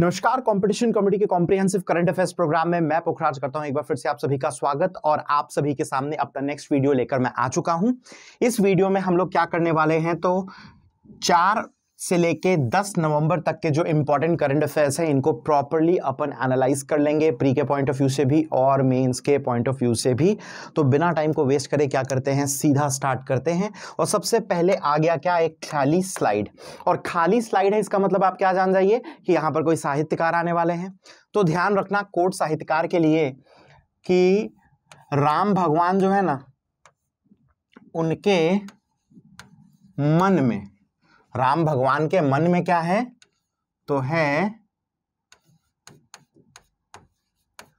नमस्कार competition committee के comprehensive current affairs program में मैं पोखराज करता हूं एक बार फिर से आप सभी का स्वागत और आप सभी के सामने अपना नेक्स्ट वीडियो लेकर मैं आ चुका हूं इस वीडियो में हम लोग क्या करने वाले हैं तो चार से लेके 10 नवंबर तक के जो इंपॉर्टेंट करंट अफेयर्स हैं इनको प्रॉपरली अपन एनालाइज कर लेंगे प्री के पॉइंट ऑफ व्यू से भी और मेंस के पॉइंट ऑफ व्यू से भी तो बिना टाइम को वेस्ट करे क्या करते हैं सीधा स्टार्ट करते हैं और सबसे पहले आ गया क्या एक खाली स्लाइड और खाली स्लाइड है इसका मतलब आप क्या जान जाइए कि यहाँ पर कोई साहित्यकार आने वाले हैं तो ध्यान रखना कोट साहित्यकार के लिए कि राम भगवान जो है ना उनके मन में राम भगवान के मन में क्या है तो है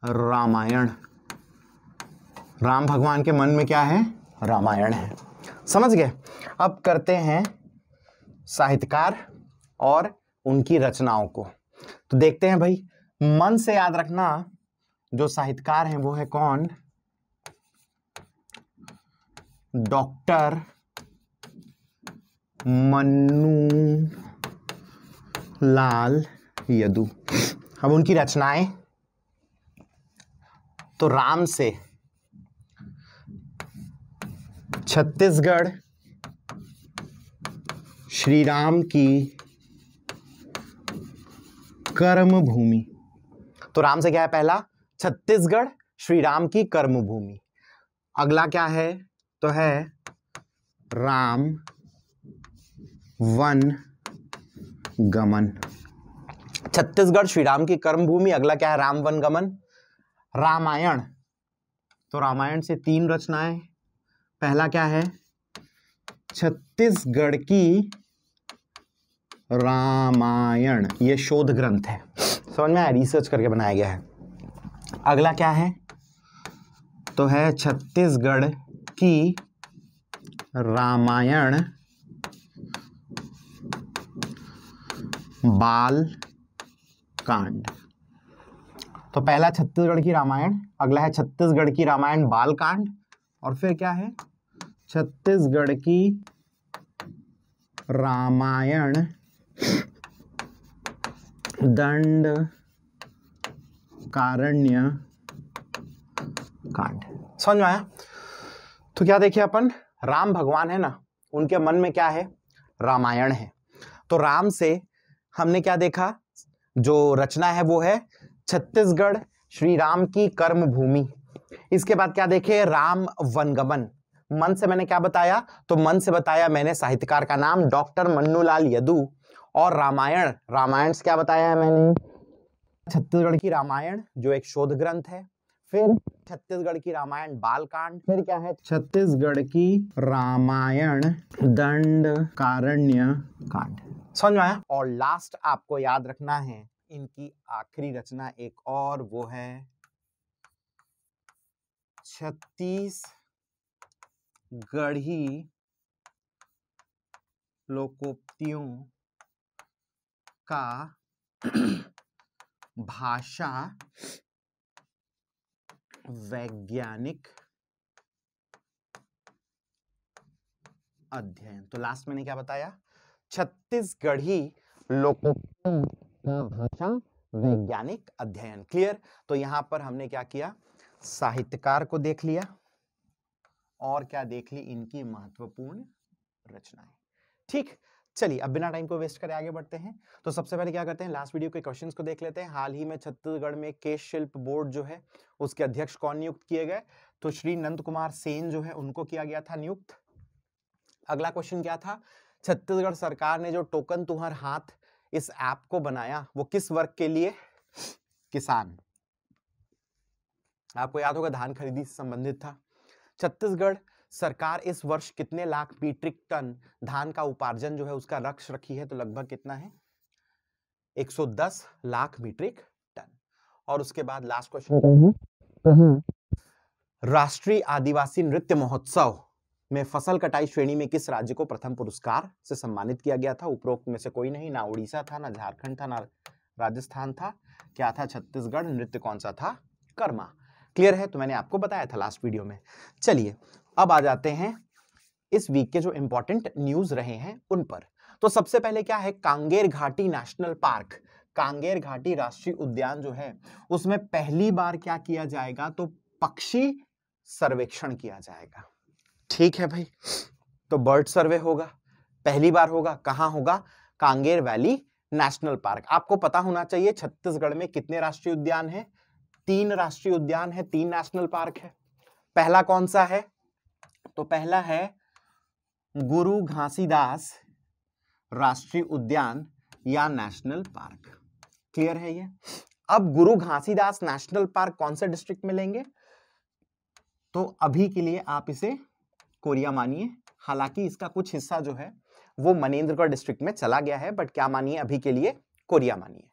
रामायण राम भगवान के मन में क्या है रामायण है समझ गए अब करते हैं साहित्यकार और उनकी रचनाओं को तो देखते हैं भाई मन से याद रखना जो साहित्यकार हैं वो है कौन डॉक्टर मन्नू लाल यदु अब उनकी रचनाएं तो राम से छत्तीसगढ़ श्री राम की कर्म भूमि तो राम से क्या है पहला छत्तीसगढ़ श्री राम की कर्म भूमि अगला क्या है तो है राम वन गमन छत्तीसगढ़ श्री राम की कर्मभूमि अगला क्या है राम वन गमन रामायण तो रामायण से तीन रचनाएं पहला क्या है छत्तीसगढ़ की रामायण ये शोध ग्रंथ है समझ में आया रिसर्च करके बनाया गया है अगला क्या है तो है छत्तीसगढ़ की रामायण बाल कांड तो पहला छत्तीसगढ़ की रामायण अगला है छत्तीसगढ़ की रामायण बाल कांड और फिर क्या है छत्तीसगढ़ की रामायण दंड कारण्य कांड समझ में आया तो क्या देखिए अपन राम भगवान है ना उनके मन में क्या है रामायण है तो राम से हमने क्या देखा जो रचना है वो है छत्तीसगढ़ श्री राम की कर्म भूमि इसके बाद क्या देखे राम वनगमन मन से मैंने क्या बताया तो मन से बताया मैंने साहित्यकार का नाम डॉक्टर मन्नूलाल यदू और रामायण रामायण से क्या बताया है मैंने छत्तीसगढ़ की रामायण जो एक शोध ग्रंथ है फिर छत्तीसगढ़ की रामायण बालकांड फिर क्या है छत्तीसगढ़ की रामायण दंड कारण्य कांड समझ में आया और लास्ट आपको याद रखना है इनकी आखिरी रचना एक और वो है छत्तीस गढ़ी लोकोक्तियों का भाषा वैज्ञानिक अध्ययन तो लास्ट मैंने क्या बताया छत्तीसगढ़ी का भाषा वैज्ञानिक अध्ययन क्लियर तो यहां पर हमने क्या किया साहित्यकार को देख लिया और क्या देख ली इनकी महत्वपूर्ण रचनाएं ठीक चलिए अब बिना टाइम को वेस्ट करे आगे बढ़ते हैं तो सबसे पहले क्या करते हैं लास्ट वीडियो के क्वेश्चंस को देख लेते हैं हाल ही में छत्तीसगढ़ में केश शिल्प बोर्ड जो है उसके अध्यक्ष कौन नियुक्त किए गए तो श्री नंद कुमार सेन जो है उनको किया गया था नियुक्त अगला क्वेश्चन क्या था छत्तीसगढ़ सरकार ने जो टोकन तुम्हार हाथ इस ऐप को बनाया वो किस वर्ग के लिए किसान आपको याद होगा धान खरीदी से संबंधित था छत्तीसगढ़ सरकार इस वर्ष कितने लाख मीट्रिक टन धान का उपार्जन जो है उसका लक्ष्य रखी है तो लगभग कितना है 110 लाख मीट्रिक टन और उसके बाद लास्ट क्वेश्चन राष्ट्रीय आदिवासी नृत्य महोत्सव में फसल कटाई श्रेणी में किस राज्य को प्रथम पुरस्कार से सम्मानित किया गया था उपरोक्त में से कोई नहीं ना उड़ीसा था ना झारखंड था ना राजस्थान था क्या था छत्तीसगढ़ नृत्य कौन सा था कर्मा क्लियर है तो मैंने आपको बताया था लास्ट वीडियो में चलिए अब आ जाते हैं इस वीक के जो इंपॉर्टेंट न्यूज रहे हैं उन पर तो सबसे पहले क्या है कांगेर घाटी नेशनल पार्क कांगेर घाटी राष्ट्रीय उद्यान जो है उसमें पहली बार क्या किया जाएगा तो पक्षी सर्वेक्षण किया जाएगा ठीक है भाई तो बर्ड सर्वे होगा पहली बार होगा कहाँ होगा कांगेर वैली नेशनल पार्क आपको पता होना चाहिए छत्तीसगढ़ में कितने राष्ट्रीय उद्यान हैं तीन राष्ट्रीय उद्यान है तीन नेशनल पार्क है पहला कौन सा है तो पहला है गुरु घासीदास राष्ट्रीय उद्यान या नेशनल पार्क क्लियर है ये अब गुरु घासीदास नेशनल पार्क कौन से डिस्ट्रिक्ट में लेंगे तो अभी के लिए आप इसे कोरिया मानिए हालांकि इसका कुछ हिस्सा जो है वो मनेन्द्रगढ़ डिस्ट्रिक्ट में चला गया है बट क्या मानिए अभी के लिए कोरिया मानिए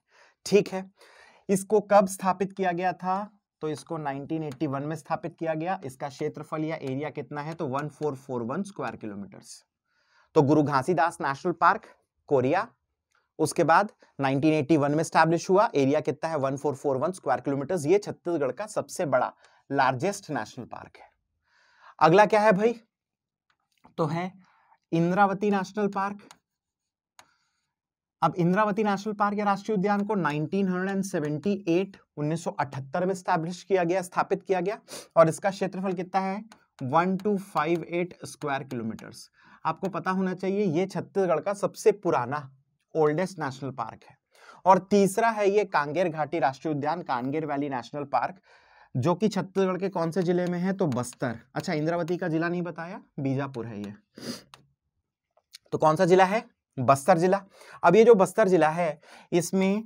ठीक है इसको कब स्थापित किया गया था तो इसको 1981 में स्थापित किया गया इसका क्षेत्रफल या एरिया कितना है तो 1441 स्क्वायर किलोमीटर तो गुरु घासीदास नेशनल पार्क कोरिया उसके बाद 1981 में स्टैब्लिश हुआ एरिया कितना है 1441 स्क्वायर किलोमीटर ये छत्तीसगढ़ का सबसे बड़ा लार्जेस्ट नेशनल पार्क है अगला क्या है भाई तो है इंद्रावती नेशनल पार्क अब इंद्रावती नेशनल पार्क या राष्ट्रीय उद्यान को 1978 1978 में स्टैब्लिश किया गया स्थापित किया गया और इसका क्षेत्रफल कितना है 1258 स्क्वायर किलोमीटर्स आपको पता होना चाहिए ये छत्तीसगढ़ का सबसे पुराना ओल्डेस्ट नेशनल पार्क है और तीसरा है ये कांगेर घाटी राष्ट्रीय उद्यान कांगेर वैली नेशनल पार्क जो कि छत्तीसगढ़ के कौन से जिले में है तो बस्तर अच्छा इंद्रावती का जिला नहीं बताया बीजापुर है ये तो कौन सा जिला है बस्तर जिला अब ये जो बस्तर जिला है इसमें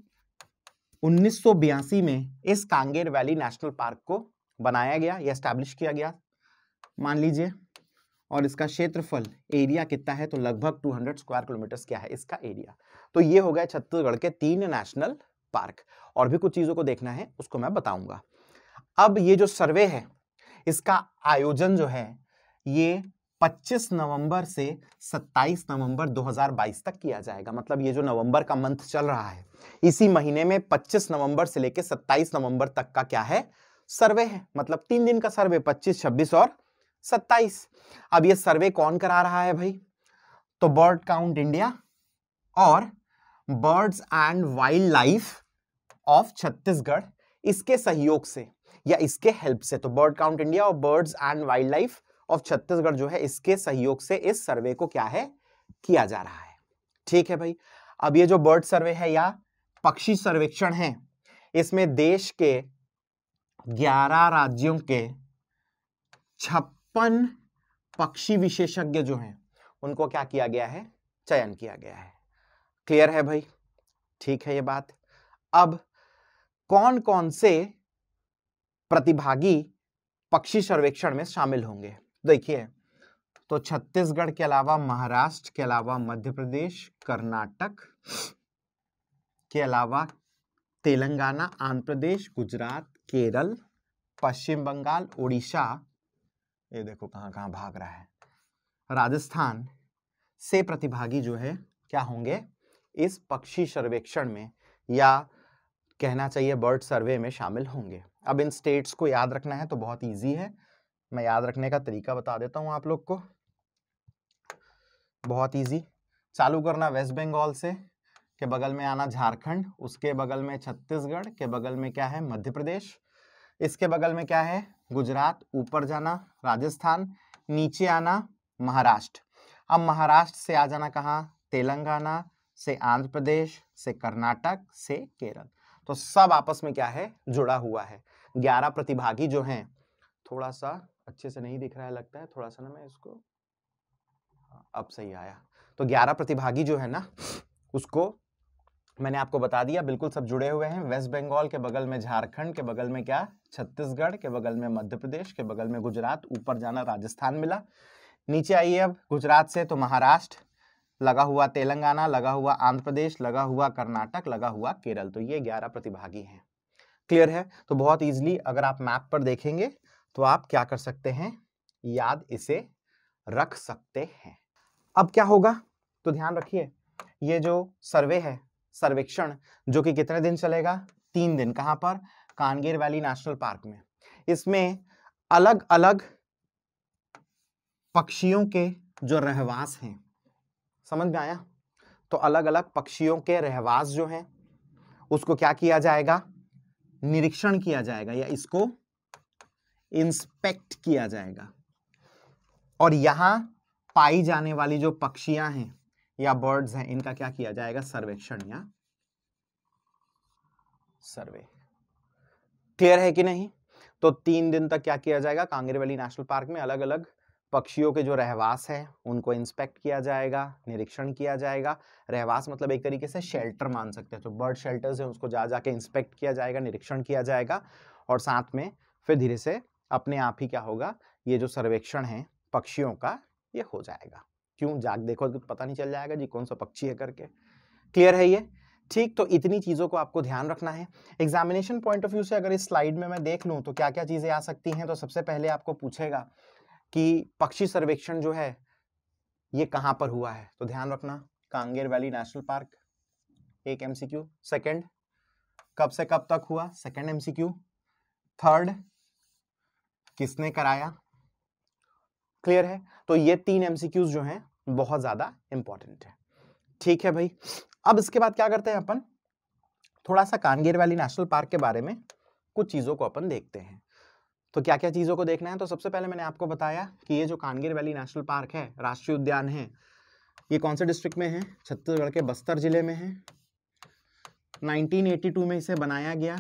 उन्नीस में इस कांगेर वैली नेशनल पार्क को बनाया गया या स्टैब्लिश किया गया मान लीजिए और इसका क्षेत्रफल एरिया कितना है तो लगभग 200 स्क्वायर किलोमीटर क्या है इसका एरिया तो ये हो गया छत्तीसगढ़ के तीन नेशनल पार्क और भी कुछ चीज़ों को देखना है उसको मैं बताऊंगा अब ये जो सर्वे है इसका आयोजन जो है ये 25 नवंबर से 27 नवंबर 2022 तक किया जाएगा मतलब ये जो नवंबर का मंथ चल रहा है इसी महीने में 25 नवंबर से लेकर 27 नवंबर तक का क्या है सर्वे है मतलब तीन दिन का सर्वे 25, 26 और 27 अब ये सर्वे कौन करा रहा है भाई तो बर्ड काउंट इंडिया और birds and wildlife of Chhattisgarh इसके सहयोग से या इसके हेल्प से तो बर्ड काउंट इंडिया और birds and wildlife of Chhattisgarh जो है इसके सहयोग से इस सर्वे को क्या है किया जा रहा है ठीक है भाई अब ये जो बर्ड सर्वे है या पक्षी सर्वेक्षण है इसमें देश के 11 राज्यों के छप्पन पक्षी विशेषज्ञ जो हैं उनको क्या किया गया है चयन किया गया है क्लियर है भाई ठीक है ये बात अब कौन कौन से प्रतिभागी पक्षी सर्वेक्षण में शामिल होंगे देखिए तो छत्तीसगढ़ के अलावा महाराष्ट्र के अलावा मध्य प्रदेश कर्नाटक के अलावा तेलंगाना आंध्र प्रदेश गुजरात केरल पश्चिम बंगाल उड़ीसा ये देखो कहाँ कहाँ भाग रहा है राजस्थान से प्रतिभागी जो है क्या होंगे इस पक्षी सर्वेक्षण में या कहना चाहिए बर्ड सर्वे में शामिल होंगे अब इन स्टेट्स को याद रखना है तो बहुत ईजी है मैं याद रखने का तरीका बता देता हूँ आप लोग को बहुत ईजी चालू करना वेस्ट बंगाल से के बगल में आना झारखंड उसके बगल में छत्तीसगढ़ के बगल में क्या है मध्य प्रदेश इसके बगल में क्या है गुजरात ऊपर जाना राजस्थान नीचे आना महाराष्ट्र अब महाराष्ट्र से आ जाना कहाँ तेलंगाना से आंध्र प्रदेश से कर्नाटक से केरल तो सब आपस में क्या है जुड़ा हुआ है ग्यारह प्रतिभागी जो हैं थोड़ा सा अच्छे से नहीं दिख रहा है लगता है थोड़ा सा ना मैं इसको हाँ, अब सही आया तो ग्यारह प्रतिभागी जो है ना उसको मैंने आपको बता दिया बिल्कुल सब जुड़े हुए हैं वेस्ट बंगाल के बगल में झारखंड के बगल में क्या छत्तीसगढ़ के बगल में मध्य प्रदेश के बगल में गुजरात ऊपर जाना राजस्थान मिला नीचे आइए अब गुजरात से तो महाराष्ट्र लगा हुआ तेलंगाना लगा हुआ आंध्र प्रदेश लगा हुआ कर्नाटक लगा हुआ केरल तो ये ग्यारह प्रतिभागी हैं क्लियर है तो बहुत ईजिली अगर आप मैप पर देखेंगे तो आप क्या कर सकते हैं याद इसे रख सकते हैं अब क्या होगा तो ध्यान रखिए ये जो सर्वे है सर्वेक्षण जो कि कितने दिन चलेगा तीन दिन कहाँ पर कानगेर वैली नेशनल पार्क में इसमें अलग अलग पक्षियों के जो रहवास हैं समझ में आया तो अलग अलग पक्षियों के रहवास जो हैं उसको क्या किया जाएगा निरीक्षण किया जाएगा या इसको इंस्पेक्ट किया जाएगा और यहां पाई जाने वाली जो पक्षियां हैं या बर्ड्स हैं इनका क्या किया जाएगा सर्वेक्षण या सर्वे क्लियर है कि नहीं तो तीन दिन तक क्या किया जाएगा वैली नेशनल पार्क में अलग अलग पक्षियों के जो रहवास है उनको इंस्पेक्ट किया जाएगा निरीक्षण किया जाएगा रहवास मतलब एक तरीके से शेल्टर मान सकते हैं तो बर्ड शेल्टर्स है उसको जा जाके इंस्पेक्ट किया जाएगा निरीक्षण किया जाएगा और साथ में फिर धीरे से अपने आप ही क्या होगा ये जो सर्वेक्षण है पक्षियों का ये हो जाएगा क्यों जाग देखो तो पता नहीं चल जाएगा जी कौन सा पक्षी है करके क्लियर है ये ठीक तो इतनी चीज़ों को आपको ध्यान रखना है एग्जामिनेशन पॉइंट ऑफ व्यू से अगर इस स्लाइड में मैं देख लूँ तो क्या क्या चीज़ें आ सकती हैं तो सबसे पहले आपको पूछेगा कि पक्षी सर्वेक्षण जो है ये कहां पर हुआ है तो ध्यान रखना कांगेर वैली नेशनल पार्क एक एमसीक्यू सेकंड कब से कब तक हुआ सेकंड एमसीक्यू थर्ड किसने कराया क्लियर है तो ये तीन एमसीक्यूज जो हैं बहुत ज्यादा इंपॉर्टेंट है ठीक है भाई अब इसके बाद क्या करते हैं अपन थोड़ा सा कांगेर वैली नेशनल पार्क के बारे में कुछ चीज़ों को अपन देखते हैं तो क्या क्या चीज़ों को देखना है तो सबसे पहले मैंने आपको बताया कि ये जो कानगिर वैली नेशनल पार्क है राष्ट्रीय उद्यान है ये कौन से डिस्ट्रिक्ट में है छत्तीसगढ़ के बस्तर ज़िले में है 1982 में इसे बनाया गया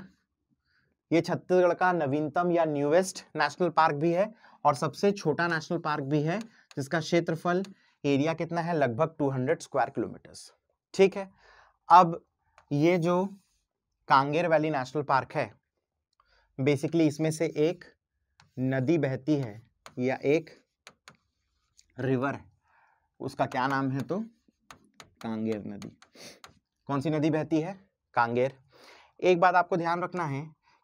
ये छत्तीसगढ़ का नवीनतम या न्यूएस्ट नेशनल पार्क भी है और सबसे छोटा नेशनल पार्क भी है जिसका क्षेत्रफल एरिया कितना है लगभग 200 स्क्वायर किलोमीटर्स ठीक है अब ये जो कांगेर वैली नेशनल पार्क है बेसिकली इसमें से एक नदी बहती है या एक रिवर है उसका क्या नाम है तो कांगेर नदी कौन सी नदी बहती है कांगेर एक बात आपको ध्यान रखना है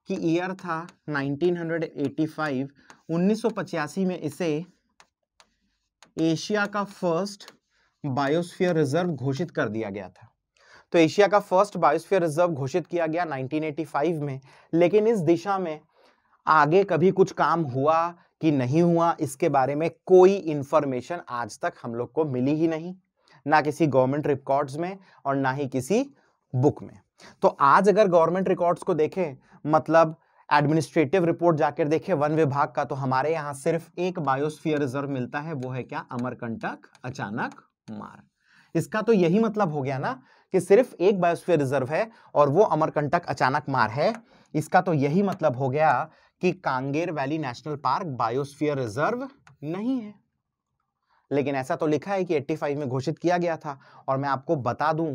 कि ईयर था 1985 1985 में इसे एशिया का फर्स्ट बायोस्फीयर रिजर्व घोषित कर दिया गया था तो एशिया का फर्स्ट बायोस्फीयर रिजर्व घोषित किया गया 1985 में लेकिन इस दिशा में आगे कभी कुछ काम हुआ कि नहीं हुआ इसके बारे में कोई इंफॉर्मेशन आज तक हम लोग को मिली ही नहीं ना किसी गवर्नमेंट रिकॉर्ड्स में और ना ही किसी बुक में तो आज अगर गवर्नमेंट रिकॉर्ड्स को देखें मतलब एडमिनिस्ट्रेटिव रिपोर्ट जाकर देखें वन विभाग का तो हमारे यहाँ सिर्फ एक बायोस्फीयर रिजर्व मिलता है वो है क्या अमरकंटक अचानक मार इसका तो यही मतलब हो गया ना कि सिर्फ एक बायोस्फीयर रिजर्व है और वो अमरकंटक अचानक मार है इसका तो यही मतलब हो गया कि Kanger valley national park biosphere reserve नहीं है लेकिन ऐसा तो लिखा है कि 85 में घोषित किया गया था और मैं आपको बता दूं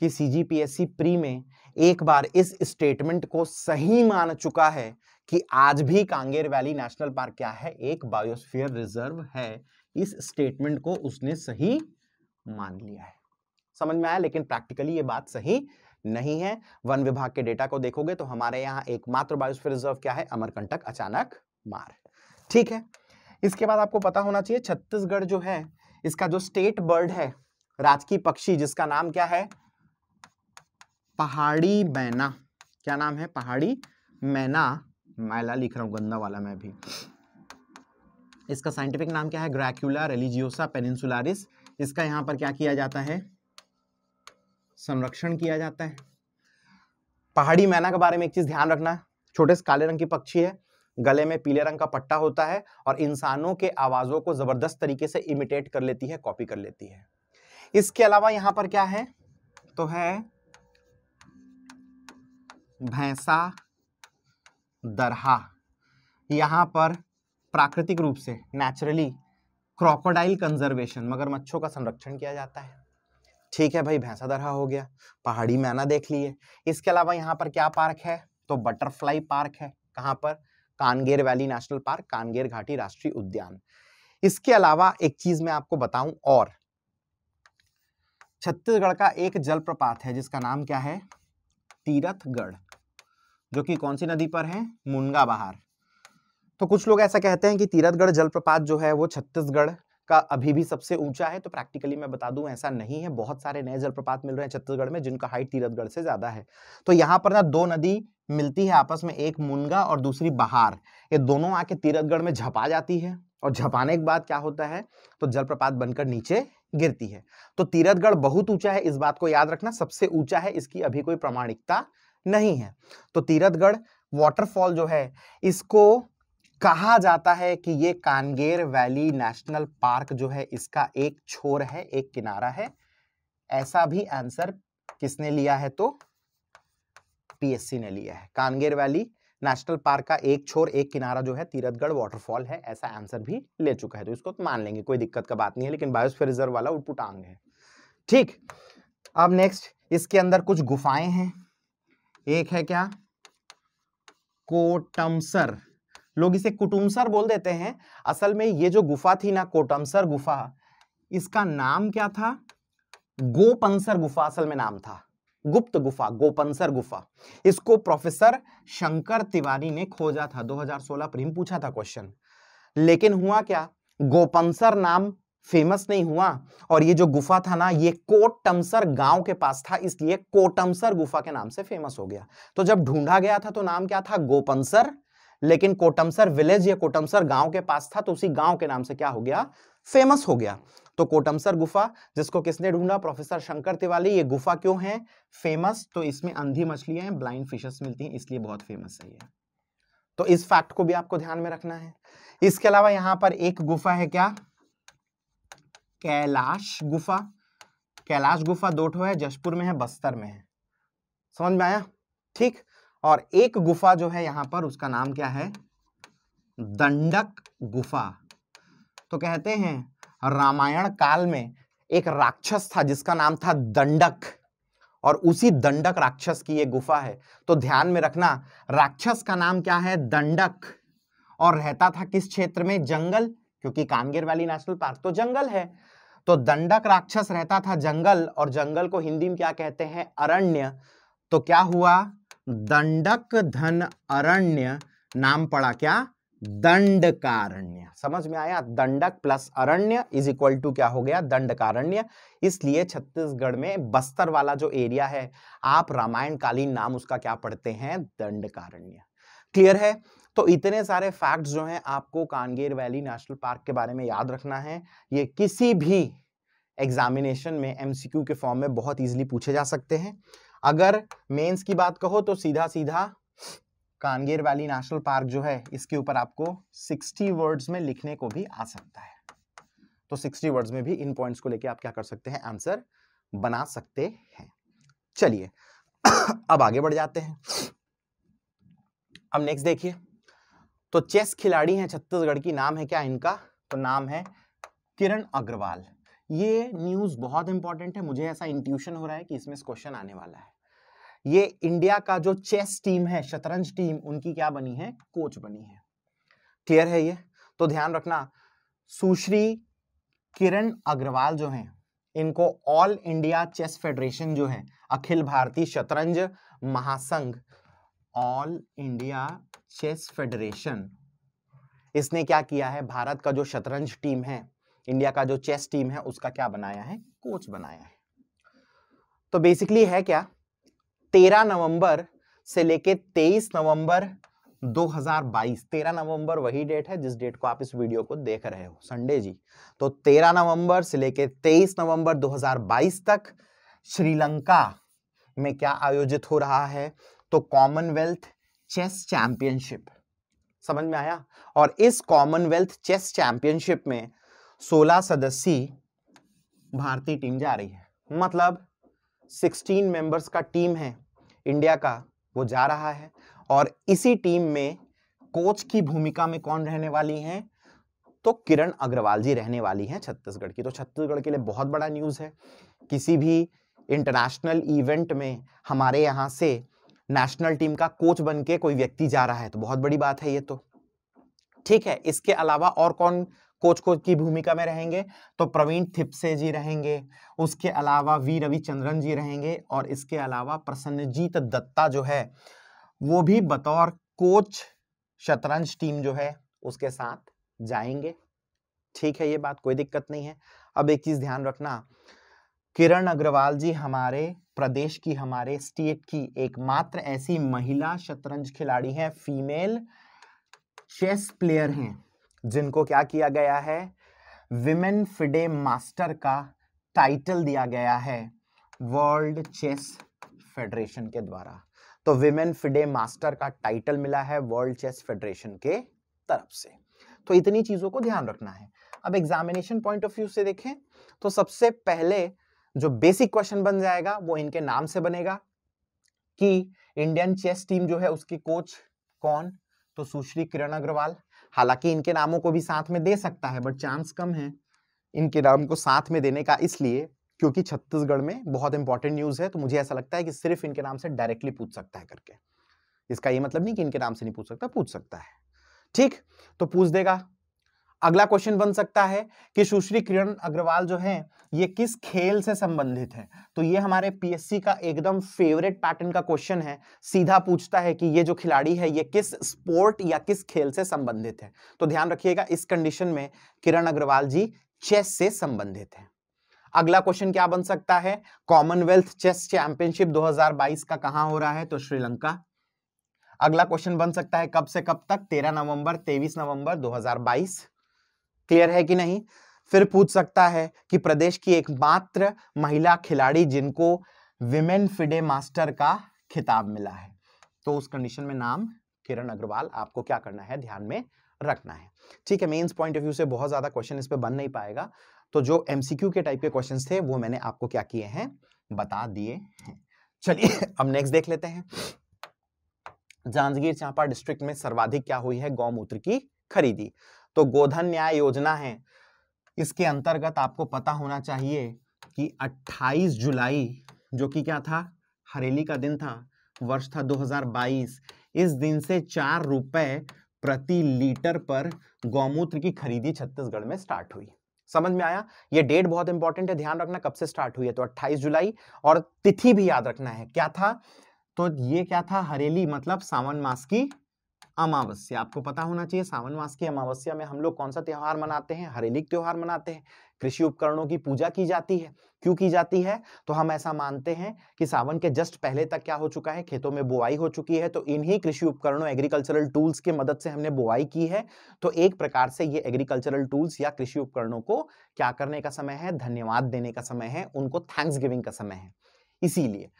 कि सीजीपीएससी प्री में एक बार इस स्टेटमेंट को सही मान चुका है कि आज भी कांगेर वैली नेशनल पार्क क्या है एक बायोस्फीयर रिजर्व है इस स्टेटमेंट को उसने सही मान लिया है समझ में आया लेकिन प्रैक्टिकली ये बात सही नहीं है वन विभाग के डेटा को देखोगे तो हमारे यहाँ एकमात्र बायोस्फीयर रिजर्व क्या है अमरकंटक अचानक मार ठीक है इसके बाद आपको पता होना चाहिए छत्तीसगढ़ जो है इसका जो स्टेट बर्ड है राजकीय पक्षी जिसका नाम क्या है पहाड़ी मैना क्या नाम है पहाड़ी मैना मैला लिख रहा हूं गंदा वाला मैं भी इसका साइंटिफिक नाम क्या है ग्रैक्यूला रेलिजियोसा पेनिनसुलारिस इसका यहां पर क्या किया जाता है संरक्षण किया जाता है पहाड़ी मैना के बारे में एक चीज ध्यान रखना छोटे से काले रंग की पक्षी है गले में पीले रंग का पट्टा होता है और इंसानों के आवाजों को जबरदस्त तरीके से इमिटेट कर लेती है कॉपी कर लेती है इसके अलावा यहां पर क्या है तो है भैंसा दरहा यहां पर प्राकृतिक रूप से नेचुरली क्रोकोडाइल कंजर्वेशन मगरमच्छों का संरक्षण किया जाता है ठीक है भाई दरहा हो गया पहाड़ी मैना देख लिए इसके अलावा यहाँ पर क्या पार्क है तो बटरफ्लाई पार्क है कहाँ पर Kanger valley national park Kanger घाटी राष्ट्रीय उद्यान इसके अलावा एक चीज मैं आपको बताऊं और छत्तीसगढ़ का एक जलप्रपात है जिसका नाम क्या है तीरथगढ़ जो कि कौन सी नदी पर है मुनगा बहार तो कुछ लोग ऐसा कहते हैं कि तीरथगढ़ जलप्रपात जो है वो छत्तीसगढ़ का अभी भी सबसे ऊंचा है तो प्रैक्टिकली मैं बता दूं ऐसा नहीं है बहुत सारे नए जलप्रपात मिल रहे हैं छत्तीसगढ़ में जिनका हाइट तीरथगढ़ से ज्यादा है तो यहाँ पर ना दो नदी मिलती है आपस में एक मुनगा और दूसरी बहार ये दोनों आके तीरथगढ़ में झपा जाती है और झपाने के बाद क्या होता है तो जलप्रपात बनकर नीचे गिरती है तो तीरथगढ़ बहुत ऊंचा है इस बात को याद रखना सबसे ऊंचा है इसकी अभी कोई प्रमाणिकता नहीं है तो तीरथगढ़ वाटरफॉल जो है इसको कहा जाता है कि ये कानगेर वैली नेशनल पार्क जो है इसका एक छोर है एक किनारा है ऐसा भी आंसर किसने लिया है तो पीएससी ने लिया है कानगेर वैली नेशनल पार्क का एक छोर एक किनारा जो है तीरथगढ़ वाटरफॉल है ऐसा आंसर भी ले चुका है तो इसको तो मान लेंगे कोई दिक्कत का बात नहीं है लेकिन बायोस्फीयर रिजर्व वाला उटपुटांग है ठीक अब नेक्स्ट इसके अंदर कुछ गुफाएं हैं एक है क्या कोटमसर लोग इसे कुटुमसर बोल देते हैं असल में ये जो गुफा थी ना कोटमसर गुफा इसका नाम क्या था गोपनसर गुफा असल में नाम था गुप्त गुफा गोपनसर गुफा इसको प्रोफेसर शंकर तिवारी ने खोजा था 2016 प्रीम पूछा था क्वेश्चन लेकिन हुआ क्या गोपनसर नाम फेमस नहीं हुआ और ये जो गुफा था ना ये कोटमसर गांव के पास था इसलिए कोटमसर गुफा के नाम से फेमस हो गया तो जब ढूंढा गया था तो नाम क्या था गोपनसर लेकिन कोटमसर विलेज या कोटमसर गांव के पास था तो उसी गांव के नाम से क्या हो गया फेमस हो गया तो कोटमसर गुफा जिसको किसने ढूंढा प्रोफेसर शंकर तिवाली ये गुफा क्यों है फेमस तो इसमें अंधी मछलियां हैं ब्लाइंड फिशेस मिलती हैं इसलिए बहुत फेमस है ये तो इस फैक्ट को भी आपको ध्यान में रखना है इसके अलावा यहां पर एक गुफा है क्या कैलाश गुफा कैलाश गुफा दो है जशपुर में है बस्तर में है समझ में आया ठीक और एक गुफा जो है यहां पर उसका नाम क्या है दंडक गुफा तो कहते हैं रामायण काल में एक राक्षस था जिसका नाम था दंडक और उसी दंडक राक्षस की ये गुफा है तो ध्यान में रखना राक्षस का नाम क्या है दंडक और रहता था किस क्षेत्र में जंगल क्योंकि कामगेर वैली नेशनल पार्क तो जंगल है तो दंडक राक्षस रहता था जंगल और जंगल को हिंदी में क्या कहते हैं अरण्य तो क्या हुआ दंडक धन अरण्य नाम पड़ा क्या दंडकारण्य समझ में आया Dandak plus Aranya is equal to क्या हो गया दंडकारण्य इसलिए छत्तीसगढ़ में बस्तर वाला जो एरिया है आप रामायण कालीन नाम उसका क्या पढ़ते हैं दंडकारण्य क्लियर है तो इतने सारे फैक्ट्स जो हैं आपको कांगेर वैली नेशनल पार्क के बारे में याद रखना है ये किसी भी एग्जामिनेशन में एमसीक्यू के फॉर्म में बहुत इजीली पूछे जा सकते हैं अगर मेंस की बात कहो तो सीधा सीधा कांगेर वैली नेशनल पार्क जो है इसके ऊपर आपको 60 वर्ड्स में लिखने को भी आ सकता है तो 60 वर्ड्स में भी इन पॉइंट्स को लेके आप क्या कर सकते हैं आंसर बना सकते हैं चलिए अब आगे बढ़ जाते हैं अब नेक्स्ट देखिए तो चेस खिलाड़ी हैं छत्तीसगढ़ की नाम है क्या इनका तो नाम है किरण अग्रवाल ये न्यूज बहुत इंपॉर्टेंट है मुझे ऐसा इंट्यूशन हो रहा है कि इसमें क्वेश्चन आने वाला है ये इंडिया का जो चेस टीम है शतरंज टीम उनकी क्या बनी है कोच बनी है क्लियर है ये तो ध्यान रखना सुश्री किरण अग्रवाल जो हैं इनको ऑल इंडिया चेस फेडरेशन जो है अखिल भारतीय शतरंज महासंघ ऑल इंडिया चेस फेडरेशन इसने क्या किया है भारत का जो शतरंज टीम है इंडिया का जो चेस टीम है उसका क्या बनाया है कोच बनाया है तो बेसिकली है क्या तेरह नवंबर से लेके तेईस नवंबर 2022 13 नवंबर वही डेट है जिस डेट को आप इस वीडियो को देख रहे हो संडे जी तो 13 नवंबर से लेकर 23 नवंबर 2022 तक श्रीलंका में क्या आयोजित हो रहा है तो कॉमनवेल्थ चेस चैंपियनशिप समझ में आया और इस कॉमनवेल्थ चेस चैंपियनशिप में 16 सदस्यीय भारतीय टीम जा रही है मतलब 16 मेंबर्स का टीम है इंडिया का वो जा रहा है और इसी टीम में कोच की भूमिका में कौन रहने वाली हैं तो किरण अग्रवाल जी रहने वाली हैं छत्तीसगढ़ की तो छत्तीसगढ़ के लिए बहुत बड़ा न्यूज़ है किसी भी इंटरनेशनल इवेंट में हमारे यहाँ से नेशनल टीम का कोच बन के कोई व्यक्ति जा रहा है तो बहुत बड़ी बात है ये तो ठीक है इसके अलावा और कौन कोच कोच की भूमिका में रहेंगे तो प्रवीण थिपसे जी रहेंगे उसके अलावा वी रविचंद्रन जी रहेंगे और इसके अलावा प्रसन्नजीत दत्ता जो है वो भी बतौर कोच शतरंज टीम जो है उसके साथ जाएंगे ठीक है ये बात कोई दिक्कत नहीं है अब एक चीज ध्यान रखना किरण अग्रवाल जी हमारे प्रदेश की हमारे स्टेट की एकमात्र ऐसी महिला शतरंज खिलाड़ी हैं फीमेल चेस प्लेयर हैं जिनको क्या किया गया है विमेन फिडे मास्टर का टाइटल दिया गया है वर्ल्ड चेस फेडरेशन के द्वारा तो विमेन फिडे मास्टर का टाइटल मिला है वर्ल्ड चेस फेडरेशन के तरफ से तो इतनी चीज़ों को ध्यान रखना है अब एग्जामिनेशन पॉइंट ऑफ व्यू से देखें तो सबसे पहले जो बेसिक क्वेश्चन बन जाएगा वो इनके नाम से बनेगा कि इंडियन चेस टीम जो है उसकी कोच कौन तो सुश्री किरण अग्रवाल हालांकि इनके नामों को भी साथ में दे सकता है बट चांस कम है इनके नाम को साथ में देने का इसलिए क्योंकि छत्तीसगढ़ में बहुत इंपॉर्टेंट न्यूज़ है तो मुझे ऐसा लगता है कि सिर्फ इनके नाम से डायरेक्टली पूछ सकता है करके इसका ये मतलब नहीं कि इनके नाम से नहीं पूछ सकता पूछ सकता है ठीक तो पूछ देगा अगला क्वेश्चन बन सकता है कि सुश्री किरण अग्रवाल जो है ये किस खेल से संबंधित है तो ये हमारे पीएससी का एकदम फेवरेट पैटर्न का क्वेश्चन है सीधा पूछता है कि ये जो खिलाड़ी है ये किस स्पोर्ट या किस खेल से संबंधित है तो ध्यान रखिएगा इस कंडीशन में किरण अग्रवाल जी चेस से संबंधित है अगला क्वेश्चन क्या बन सकता है कॉमनवेल्थ चेस चैंपियनशिप 2022 का कहां हो रहा है तो श्रीलंका अगला क्वेश्चन बन सकता है कब से कब तक 13 नवंबर 23 नवंबर 2022 क्लियर है कि नहीं फिर पूछ सकता है कि प्रदेश की एकमात्र महिला खिलाड़ी जिनको विमेन फिडे मास्टर का खिताब मिला है तो उस कंडीशन में नाम किरण अग्रवाल आपको क्या करना है ध्यान में रखना है ठीक है मेंस पॉइंट ऑफ व्यू से बहुत ज़्यादा क्वेश्चन इस पर बन नहीं पाएगा तो जो एमसीक्यू के टाइप के क्वेश्चन थे वो मैंने आपको क्या किए हैं बता दिए हैं चलिए अब नेक्स्ट देख लेते हैं जांजगीर चांपा डिस्ट्रिक्ट में सर्वाधिक क्या हुई है गौमूत्र की खरीदी तो गोधन न्याय योजना है इसके अंतर्गत आपको पता होना चाहिए कि 28 जुलाई जो कि क्या था हरेली का दिन था वर्ष था 2022 इस दिन से चार रुपए प्रति लीटर पर गौमूत्र की खरीदी छत्तीसगढ़ में स्टार्ट हुई समझ में आया ये डेट बहुत इंपॉर्टेंट है ध्यान रखना कब से स्टार्ट हुई है तो 28 जुलाई और तिथि भी याद रखना है क्या था तो ये क्या था हरेली मतलब सावन मास की अमावस्या आपको पता होना चाहिए सावन मास की अमावस्या में हम लोग कौन सा त्यौहार मनाते हैं हरेलिक त्यौहार मनाते हैं कृषि उपकरणों की पूजा की जाती है क्यों की जाती है तो हम ऐसा मानते हैं कि सावन के जस्ट पहले तक क्या हो चुका है खेतों में बुआई हो चुकी है तो इन्हीं कृषि उपकरणों एग्रीकल्चरल टूल्स की मदद से हमने बुआई की है तो एक प्रकार से ये एग्रीकल्चरल टूल्स या कृषि उपकरणों को क्या करने का समय है धन्यवाद देने का समय है उनको थैंक्स गिविंग का समय है इसीलिए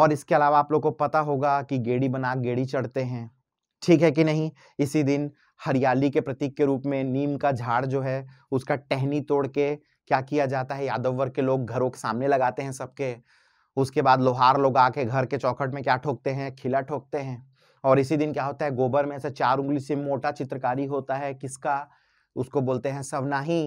और इसके अलावा आप लोग को पता होगा कि गेड़ी बना गेड़ी चढ़ते हैं ठीक है कि नहीं इसी दिन हरियाली के प्रतीक के रूप में नीम का झाड़ जो है उसका टहनी तोड़ के क्या किया जाता है यादव वर्ग के लोग घरों के सामने लगाते हैं सबके उसके बाद लोहार लोग आके घर के चौखट में क्या ठोकते हैं खिला ठोकते हैं और इसी दिन क्या होता है गोबर में ऐसे चार उंगली से मोटा चित्रकारी होता है किसका उसको बोलते हैं सवनाही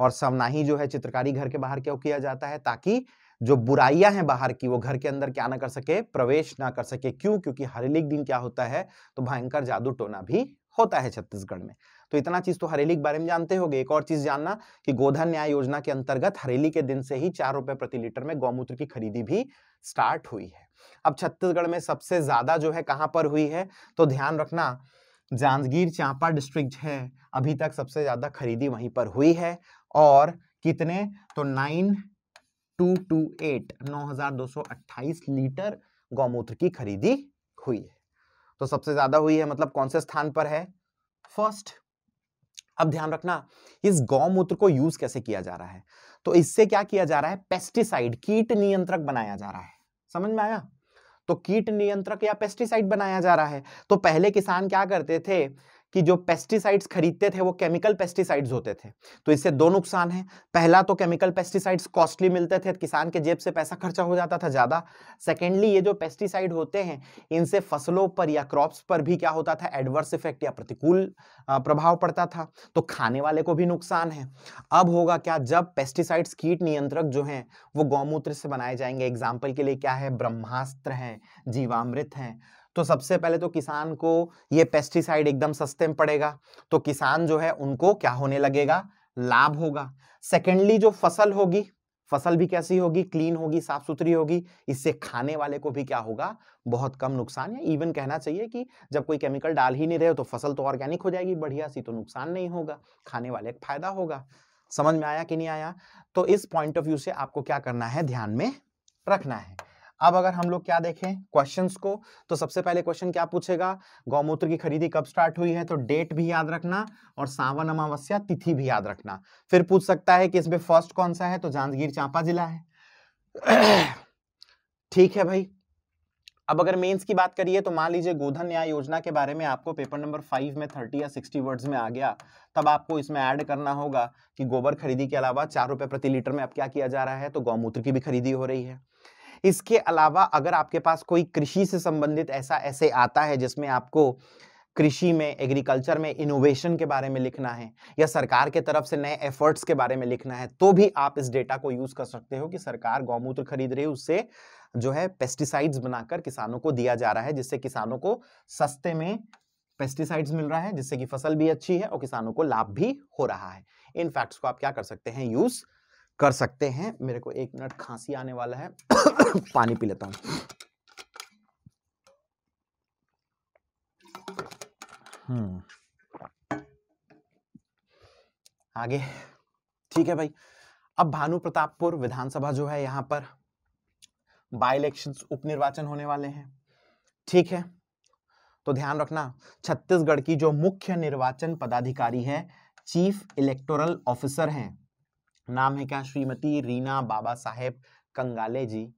और सवनाही जो है चित्रकारी घर के बाहर क्यों किया जाता है ताकि जो बुराइयां हैं बाहर की वो घर के अंदर क्या ना कर सके प्रवेश ना कर सके क्यों क्योंकि हरेली दिन क्या होता है तो भयंकर जादू टोना भी होता है छत्तीसगढ़ में तो इतना चीज तो हरेली के बारे में जानते हो एक और चीज जानना कि गोधन न्याय योजना के अंतर्गत हरेली के दिन से ही चार रुपए प्रति लीटर में गौमूत्र की खरीदी भी स्टार्ट हुई है अब छत्तीसगढ़ में सबसे ज्यादा जो है कहां पर हुई है तो ध्यान रखना जांजगीर चांपा डिस्ट्रिक्ट है अभी तक सबसे ज्यादा खरीदी वहीं पर हुई है और कितने तो नाइन टू टू एट नौ हजार दो सौ अट्ठाईस लीटर गौमूत्र की खरीदी हुई है तो सबसे ज्यादा हुई है मतलब कौन से स्थान पर है फर्स्ट अब ध्यान रखना इस गौमूत्र को यूज कैसे किया जा रहा है तो इससे क्या किया जा रहा है पेस्टिसाइड कीट नियंत्रक बनाया जा रहा है समझ में आया तो कीट नियंत्रक या पेस्टिसाइड बनाया जा रहा है तो पहले किसान क्या करते थे कि जो पेस्टिसाइड्स खरीदते थे वो केमिकल पेस्टिसाइड्स होते थे तो इससे दो नुकसान है पहला तो केमिकल पेस्टिसाइड्स कॉस्टली मिलते थे किसान के जेब से पैसा खर्चा हो जाता था ज़्यादा सेकेंडली ये जो पेस्टिसाइड होते हैं इनसे फसलों पर या क्रॉप्स पर भी क्या होता था एडवर्स इफेक्ट या प्रतिकूल प्रभाव पड़ता था तो खाने वाले को भी नुकसान है अब होगा क्या जब पेस्टिसाइड्स कीट नियंत्रक जो हैं वो गौमूत्र से बनाए जाएंगे एग्जाम्पल के लिए क्या है ब्रह्मास्त्र हैं जीवामृत हैं तो सबसे पहले तो किसान को ये पेस्टिसाइड एकदम सस्ते में पड़ेगा तो किसान जो है उनको क्या होने लगेगा लाभ होगा सेकेंडली जो फसल होगी फसल भी कैसी होगी क्लीन होगी साफ सुथरी होगी इससे खाने वाले को भी क्या होगा बहुत कम नुकसान या इवन कहना चाहिए कि जब कोई केमिकल डाल ही नहीं रहे हो तो फसल तो ऑर्गेनिक हो जाएगी बढ़िया सी तो नुकसान नहीं होगा खाने वाले का फायदा होगा समझ में आया कि नहीं आया तो इस पॉइंट ऑफ व्यू से आपको क्या करना है ध्यान में रखना है अब अगर हम लोग क्या देखें क्वेश्चन को तो सबसे पहले क्वेश्चन क्या पूछेगा गौमूत्र की खरीदी कब स्टार्ट हुई है तो डेट भी याद रखना और सावन अमावस्या तिथि भी याद रखना फिर पूछ सकता है कि इसमें फर्स्ट कौन सा है तो जांजगीर चांपा जिला है ठीक है भाई अब अगर मेंस की बात करिए तो मान लीजिए गोधन न्याय योजना के बारे में आपको पेपर नंबर फाइव में थर्टी या सिक्सटी वर्ड्स में आ गया तब आपको इसमें ऐड करना होगा कि गोबर खरीदी के अलावा चार रुपए प्रति लीटर में अब क्या किया जा रहा है तो गौमूत्र की भी खरीदी हो रही है इसके अलावा अगर आपके पास कोई कृषि से संबंधित ऐसा ऐसे आता है जिसमें आपको कृषि में एग्रीकल्चर में इनोवेशन के बारे में लिखना है या सरकार के तरफ से नए एफर्ट्स के बारे में लिखना है तो भी आप इस डेटा को यूज कर सकते हो कि सरकार गौमूत्र खरीद रही है उससे जो है पेस्टिसाइड्स बनाकर किसानों को दिया जा रहा है जिससे किसानों को सस्ते में पेस्टिसाइड्स मिल रहा है जिससे कि फसल भी अच्छी है और किसानों को लाभ भी हो रहा है इन फैक्ट्स को आप क्या कर सकते हैं यूज कर सकते हैं मेरे को एक मिनट खांसी आने वाला है पानी पी लेता हूं हम्म। आगे ठीक है भाई अब भानु प्रतापपुर विधानसभा जो है यहां पर बाई इलेक्शन उपनिर्वाचन होने वाले हैं ठीक है तो ध्यान रखना छत्तीसगढ़ की जो मुख्य निर्वाचन पदाधिकारी है चीफ इलेक्टोरल ऑफिसर हैं नाम है क्या श्रीमती रीना बाबा साहेब कंगाले जी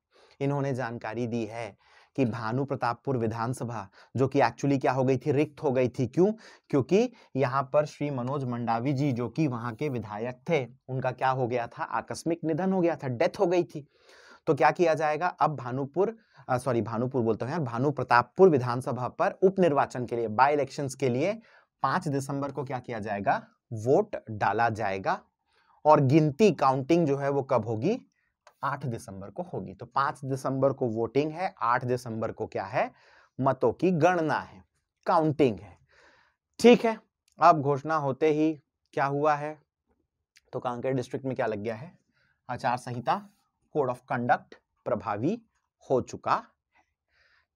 इन्होंने जानकारी दी है कि भानु प्रतापपुर विधानसभा जो कि एक्चुअली क्या हो गई थी रिक्त हो गई थी क्यों क्योंकि यहाँ पर श्री मनोज मंडावी जी जो कि वहां के विधायक थे उनका क्या हो गया था आकस्मिक निधन हो गया था डेथ हो गई थी तो क्या किया जाएगा अब भानुपुर सॉरी भानुपुर बोलते हैं भानु प्रतापपुर विधानसभा पर निर्वाचन के लिए बाई इलेक्शन के लिए पांच दिसंबर को क्या किया जाएगा वोट डाला जाएगा और गिनती काउंटिंग जो है वो कब होगी आठ दिसंबर को होगी तो पांच दिसंबर को वोटिंग है आठ दिसंबर को क्या है मतों की गणना है काउंटिंग है ठीक है अब घोषणा होते ही क्या हुआ है तो कांकेर डिस्ट्रिक्ट में क्या लग गया है आचार संहिता कोड ऑफ कंडक्ट प्रभावी हो चुका है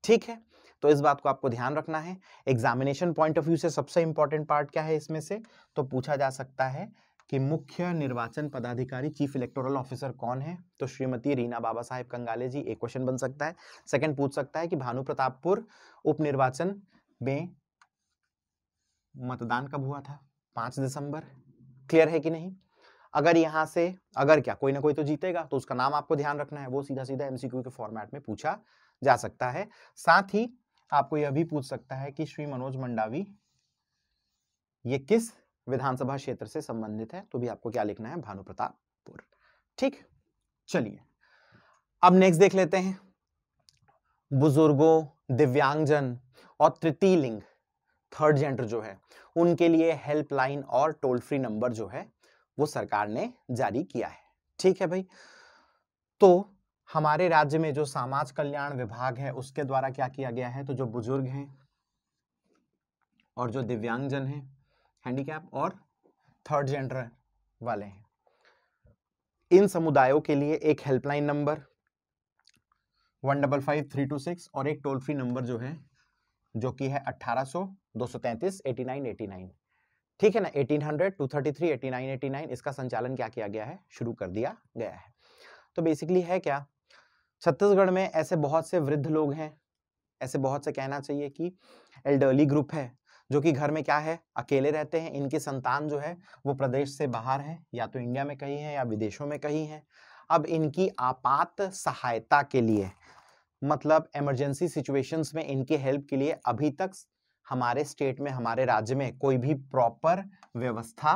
ठीक है तो इस बात को आपको ध्यान रखना है एग्जामिनेशन पॉइंट ऑफ व्यू से सबसे इंपॉर्टेंट पार्ट क्या है इसमें से तो पूछा जा सकता है कि मुख्य निर्वाचन पदाधिकारी चीफ इलेक्टोरल ऑफिसर कौन है तो श्रीमती रीना बाबा साहेब कंगाले जी एक क्वेश्चन बन सकता है सेकंड पूछ सकता है कि भानु प्रतापपुर उपनिर्वाचन में मतदान कब हुआ था पांच दिसंबर क्लियर है कि नहीं अगर यहां से अगर क्या कोई ना कोई तो जीतेगा तो उसका नाम आपको ध्यान रखना है वो सीधा सीधा एमसीक्यू के फॉर्मेट में पूछा जा सकता है साथ ही आपको यह भी पूछ सकता है कि श्री मनोज मंडावी ये किस विधानसभा क्षेत्र से संबंधित है तो भी आपको क्या लिखना है भानु प्रतापपुर ठीक चलिए अब नेक्स्ट देख लेते हैं बुजुर्गों दिव्यांगजन और तृतीय लिंग थर्ड जेंडर जो है उनके लिए हेल्पलाइन और टोल फ्री नंबर जो है वो सरकार ने जारी किया है ठीक है भाई तो हमारे राज्य में जो समाज कल्याण विभाग है उसके द्वारा क्या किया गया है तो जो बुजुर्ग हैं और जो दिव्यांगजन हैं हैंडीकैप और थर्ड जेंडर वाले हैं इन समुदायों के लिए एक helpline number one double five three two six और एक टोल फ्री नंबर जो है जो कि है अट्ठारह सौ दो सौ तैंतीस एटी नाइन एटी नाइन ठीक है ना eighteen hundred two thirty three eighty nine eighty nine इसका संचालन क्या किया गया है शुरू कर दिया गया है तो बेसिकली है क्या छत्तीसगढ़ में ऐसे बहुत से वृद्ध लोग हैं ऐसे बहुत से कहना चाहिए कि एल्डरली ग्रुप है जो कि घर में क्या है अकेले रहते हैं इनके संतान जो है वो प्रदेश से बाहर है या तो इंडिया में कहीं है या विदेशों में कहीं है अब इनकी आपात सहायता के लिए मतलब इमरजेंसी सिचुएशंस में इनकी हेल्प के लिए अभी तक हमारे स्टेट में हमारे राज्य में कोई भी प्रॉपर व्यवस्था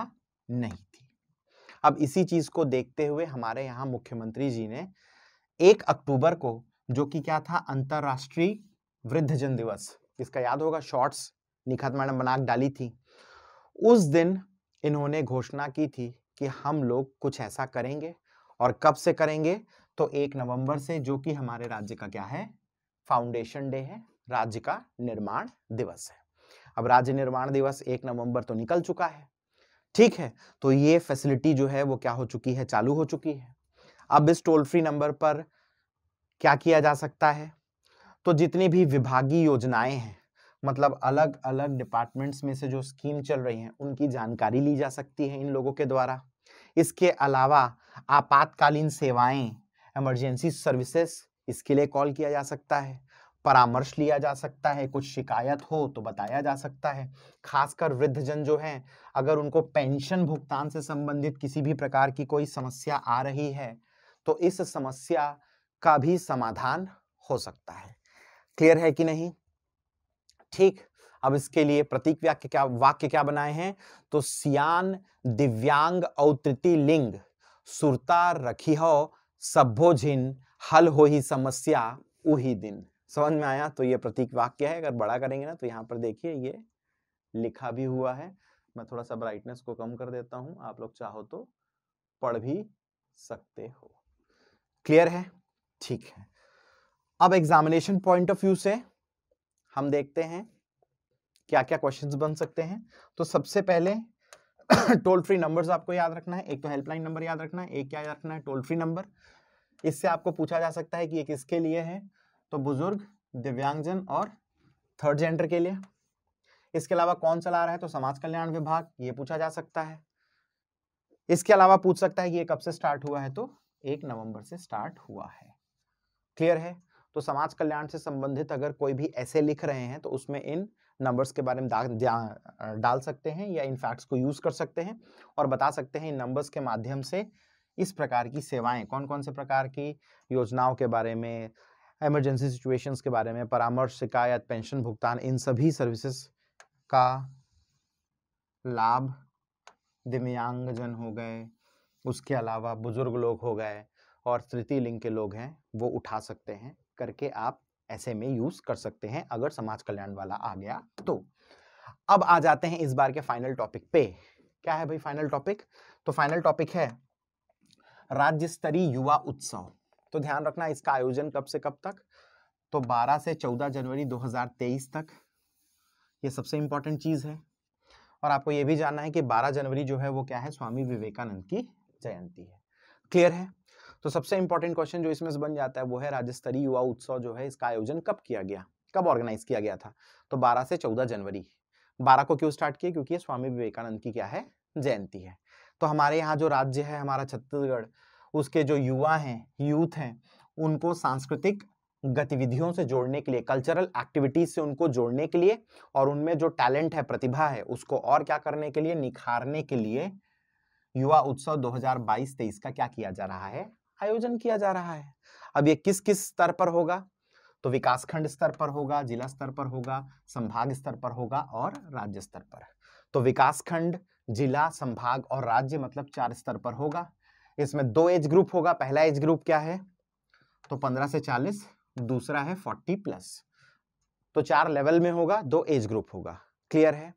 नहीं थी अब इसी चीज को देखते हुए हमारे यहाँ मुख्यमंत्री जी ने एक अक्टूबर को जो कि क्या था अंतर्राष्ट्रीय वृद्धजन दिवस इसका याद होगा शॉर्ट्स निखात मैडम बना डाली थी उस दिन इन्होंने घोषणा की थी कि हम लोग कुछ ऐसा करेंगे और कब से करेंगे तो एक नवंबर से जो कि हमारे राज्य का क्या है फाउंडेशन डे है राज्य का निर्माण दिवस है अब राज्य निर्माण दिवस एक नवंबर तो निकल चुका है ठीक है तो ये फैसिलिटी जो है वो क्या हो चुकी है चालू हो चुकी है अब इस टोल फ्री नंबर पर क्या किया जा सकता है तो जितनी भी विभागीय योजनाएं हैं मतलब अलग अलग डिपार्टमेंट्स में से जो स्कीम चल रही हैं उनकी जानकारी ली जा सकती है इन लोगों के द्वारा इसके अलावा आपातकालीन सेवाएं इमरजेंसी सर्विसेज इसके लिए कॉल किया जा सकता है परामर्श लिया जा सकता है कुछ शिकायत हो तो बताया जा सकता है खासकर वृद्धजन जो हैं अगर उनको पेंशन भुगतान से संबंधित किसी भी प्रकार की कोई समस्या आ रही है तो इस समस्या का भी समाधान हो सकता है क्लियर है कि नहीं ठीक अब इसके लिए प्रतीक वाक्य क्या वाक्य क्या बनाए हैं तो सियान दिव्यांग औतृति लिंग सुरता रखी हो झिन हल हो ही समस्या उही दिन समझ में आया तो ये प्रतीक वाक्य है अगर बड़ा करेंगे ना तो यहाँ पर देखिए ये लिखा भी हुआ है मैं थोड़ा सा ब्राइटनेस को कम कर देता हूं आप लोग चाहो तो पढ़ भी सकते हो क्लियर है ठीक है अब एग्जामिनेशन पॉइंट ऑफ व्यू से हम देखते हैं क्या क्या क्वेश्चंस बन सकते हैं तो सबसे पहले टोल फ्री नंबर्स आपको याद रखना है एक तो हेल्पलाइन नंबर याद रखना है एक क्या याद रखना है टोल फ्री नंबर इससे आपको पूछा जा सकता है कि ये किसके लिए है तो बुजुर्ग दिव्यांगजन और थर्ड जेंडर के लिए इसके अलावा कौन चला रहा है तो समाज कल्याण विभाग ये पूछा जा सकता है इसके अलावा पूछ सकता है कि ये कब से स्टार्ट हुआ है तो एक नवंबर से स्टार्ट हुआ है क्लियर है तो समाज कल्याण से संबंधित अगर कोई भी ऐसे लिख रहे हैं तो उसमें इन नंबर्स के बारे में डाल सकते हैं या इन फैक्ट्स को यूज़ कर सकते हैं और बता सकते हैं इन नंबर्स के माध्यम से इस प्रकार की सेवाएं कौन कौन से प्रकार की योजनाओं के बारे में इमरजेंसी सिचुएशंस के बारे में परामर्श शिकायत पेंशन भुगतान इन सभी सर्विसेस का लाभ दिव्यांगजन हो गए उसके अलावा बुजुर्ग लोग हो गए और तृतीय लिंग के लोग हैं वो उठा सकते हैं करके आप ऐसे में यूज कर सकते हैं अगर समाज कल्याण वाला आ गया तो अब आ जाते हैं इस बार के फाइनल टॉपिक पे क्या है भाई फाइनल टॉपिक तो फाइनल टॉपिक है राज्य स्तरीय युवा उत्सव तो ध्यान रखना इसका आयोजन कब से कब तक तो 12 से 14 जनवरी 2023 तक ये सबसे इंपॉर्टेंट चीज़ है और आपको ये भी जानना है कि 12 जनवरी जो है वो क्या है स्वामी विवेकानंद की जयंती है क्लियर है तो सबसे इंपॉर्टेंट क्वेश्चन जो इसमें बन जाता है वो है राज्य स्तरीय युवा उत्सव जो है इसका आयोजन कब किया गया कब ऑर्गेनाइज किया गया था तो 12 से 14 जनवरी 12 को क्यों स्टार्ट किया क्योंकि स्वामी विवेकानंद की क्या है जयंती है तो हमारे यहाँ जो राज्य है हमारा छत्तीसगढ़ उसके जो युवा हैं यूथ हैं उनको सांस्कृतिक गतिविधियों से जोड़ने के लिए कल्चरल एक्टिविटीज से उनको जोड़ने के लिए और उनमें जो टैलेंट है प्रतिभा है उसको और क्या करने के लिए निखारने के लिए युवा उत्सव 2022-23 का क्या किया जा रहा है आयोजन किया जा रहा है अब ये किस किस स्तर पर होगा तो विकास खंड स्तर पर होगा जिला स्तर पर होगा संभाग स्तर पर होगा और राज्य स्तर पर तो विकास खंड जिला संभाग और राज्य मतलब चार स्तर पर होगा इसमें दो एज ग्रुप होगा पहला एज ग्रुप क्या है तो 15 से 40 दूसरा है 40 प्लस तो चार लेवल में होगा दो एज ग्रुप होगा क्लियर है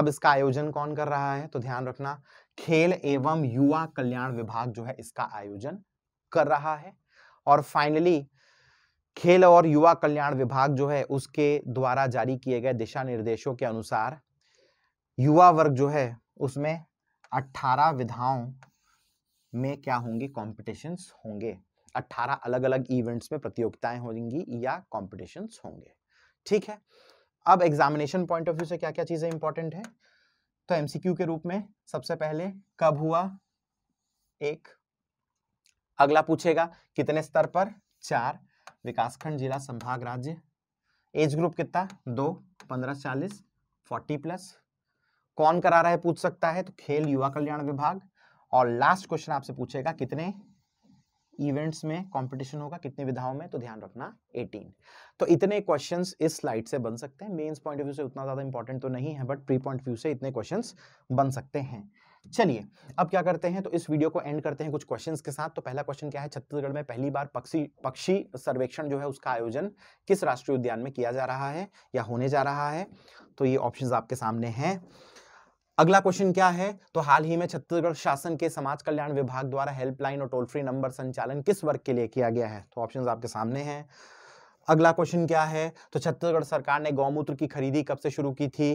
अब इसका आयोजन कौन कर रहा है तो ध्यान रखना खेल एवं युवा कल्याण विभाग जो है इसका आयोजन कर रहा है और फाइनली खेल और युवा कल्याण विभाग जो है उसके द्वारा जारी किए गए दिशा निर्देशों के अनुसार युवा वर्ग जो है उसमें 18 विधाओं में क्या होंगी कॉम्पिटिशन्स होंगे 18 अलग अलग इवेंट्स में प्रतियोगिताएं होंगी या कॉम्पिटिशन्स होंगे ठीक है अब एग्जामिनेशन पॉइंट ऑफ व्यू से क्या क्या चीजें इंपॉर्टेंट है तो एमसीक्यू के रूप में सबसे पहले कब हुआ एक अगला पूछेगा कितने स्तर पर चार विकासखंड जिला संभाग राज्य एज ग्रुप कितना दो पंद्रह चालीस फोर्टी प्लस कौन करा रहा है पूछ सकता है तो खेल युवा कल्याण विभाग और लास्ट क्वेश्चन आपसे पूछेगा कितने इवेंट्स में कंपटीशन होगा कितने विधाओं में तो ध्यान रखना 18 तो इतने क्वेश्चंस इस स्लाइड से बन सकते हैं मेंस पॉइंट ऑफ व्यू से उतना ज़्यादा इंपॉर्टेंट तो नहीं है बट प्री पॉइंट व्यू से इतने क्वेश्चंस बन सकते हैं चलिए अब क्या करते हैं तो इस वीडियो को एंड करते हैं कुछ क्वेश्चंस के साथ तो पहला क्वेश्चन क्या है छत्तीसगढ़ में पहली बार पक्षी पक्षी सर्वेक्षण जो है उसका आयोजन किस राष्ट्रीय उद्यान में किया जा रहा है या होने जा रहा है तो ये ऑप्शन आपके सामने हैं अगला क्वेश्चन क्या है तो हाल ही में छत्तीसगढ़ शासन के समाज कल्याण विभाग द्वारा हेल्पलाइन और टोल फ्री नंबर संचालन किस वर्ग के लिए किया गया है तो ऑप्शंस आपके सामने हैं अगला क्वेश्चन क्या है तो छत्तीसगढ़ सरकार ने गौमूत्र की खरीदी कब से शुरू की थी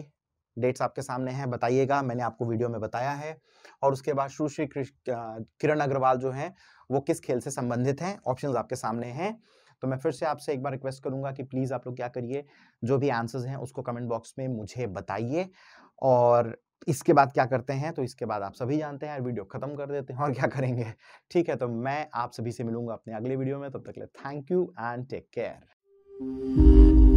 डेट्स आपके सामने हैं बताइएगा मैंने आपको वीडियो में बताया है और उसके बाद सुश्री किरण अग्रवाल जो हैं वो किस खेल से संबंधित हैं ऑप्शंस आपके सामने हैं तो मैं फिर से आपसे एक बार रिक्वेस्ट करूंगा कि प्लीज़ आप लोग क्या करिए जो भी आंसर्स हैं उसको कमेंट बॉक्स में मुझे बताइए और इसके बाद क्या करते हैं तो इसके बाद आप सभी जानते हैं वीडियो खत्म कर देते हैं और क्या करेंगे ठीक है तो मैं आप सभी से मिलूंगा अपने अगले वीडियो में तब तक ले thank you and take care